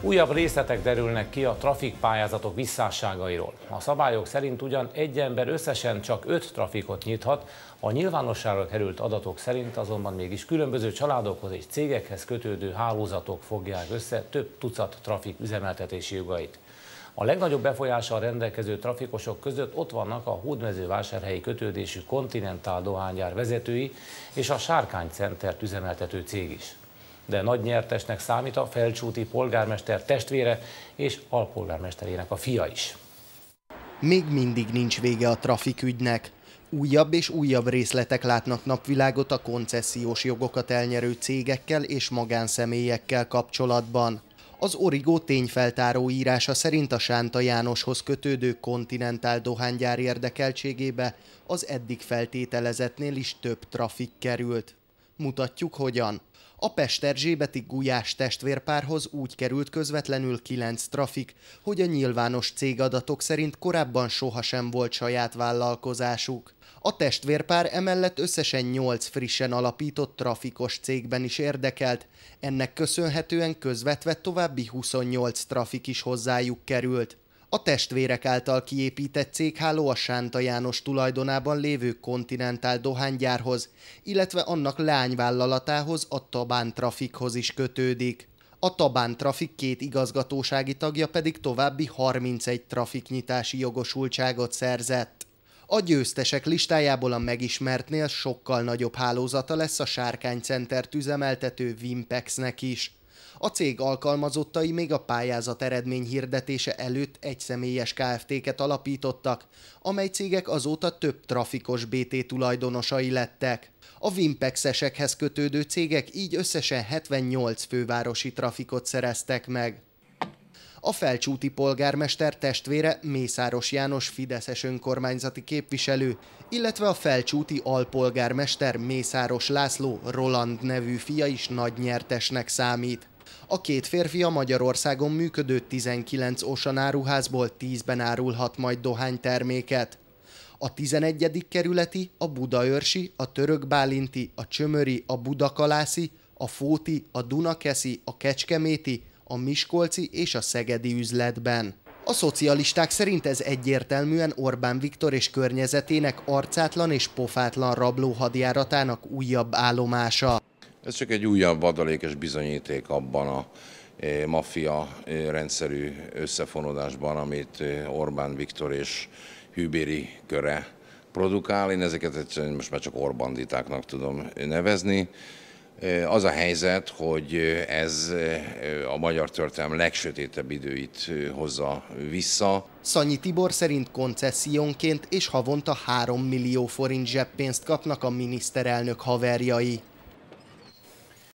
Újabb részletek derülnek ki a trafikpályázatok visszásságairól. A szabályok szerint ugyan egy ember összesen csak öt trafikot nyithat, a nyilvánosságra került adatok szerint azonban mégis különböző családokhoz és cégekhez kötődő hálózatok fogják össze több tucat trafik üzemeltetési jogait. A legnagyobb befolyással rendelkező trafikosok között ott vannak a hódmezővásárhelyi kötődésű kontinentál dohánygyár vezetői és a Sárkány Centert üzemeltető cég is de nagy nyertesnek számít a felcsúti polgármester testvére és alpolgármesterének a fia is. Még mindig nincs vége a trafikügynek. Újabb és újabb részletek látnak napvilágot a koncesziós jogokat elnyerő cégekkel és magánszemélyekkel kapcsolatban. Az Origó tényfeltáró írása szerint a Sánta Jánoshoz kötődő kontinentál dohánygyár érdekeltségébe az eddig feltételezetnél is több trafik került. Mutatjuk hogyan. A Pesterzsébeti Gulyás testvérpárhoz úgy került közvetlenül kilenc trafik, hogy a nyilvános cégadatok szerint korábban sohasem volt saját vállalkozásuk. A testvérpár emellett összesen 8 frissen alapított trafikos cégben is érdekelt, ennek köszönhetően közvetve további 28 trafik is hozzájuk került. A testvérek által kiépített cégháló a Sánta János tulajdonában lévő kontinentál dohánygyárhoz, illetve annak leányvállalatához, a Tabán Trafikhoz is kötődik. A Tabán Trafik két igazgatósági tagja pedig további 31 trafiknyitási jogosultságot szerzett. A győztesek listájából a megismertnél sokkal nagyobb hálózata lesz a Sárkány Center üzemeltető Vimpexnek is. A cég alkalmazottai még a pályázat eredmény hirdetése előtt egy személyes KFT-ket alapítottak, amely cégek azóta több trafikos BT tulajdonosai lettek. A Vimpexesekhez kötődő cégek így összesen 78 fővárosi trafikot szereztek meg. A felcsúti polgármester testvére Mészáros János Fideszes önkormányzati képviselő, illetve a felcsúti alpolgármester Mészáros László Roland nevű fia is nagy nyertesnek számít. A két férfi a Magyarországon működő 19 Osan áruházból 10-ben árulhat majd dohányterméket. A 11. kerületi, a Budaörsi, a Törökbálinti, a Csömöri, a Budakalászi, a Fóti, a Dunakeszi, a Kecskeméti, a Miskolci és a Szegedi üzletben. A szocialisták szerint ez egyértelműen Orbán Viktor és környezetének arcátlan és pofátlan rabló hadjáratának újabb állomása. Ez csak egy újabb adalékes bizonyíték abban a eh, maffia eh, rendszerű összefonódásban, amit eh, Orbán Viktor és Hübéri köre produkál. Én ezeket most már csak Orbánditáknak tudom nevezni. Az a helyzet, hogy ez a magyar történelem legsötétebb időit hozza vissza. Szanyi Tibor szerint koncessziónként és havonta 3 millió forint zseppénzt kapnak a miniszterelnök haverjai.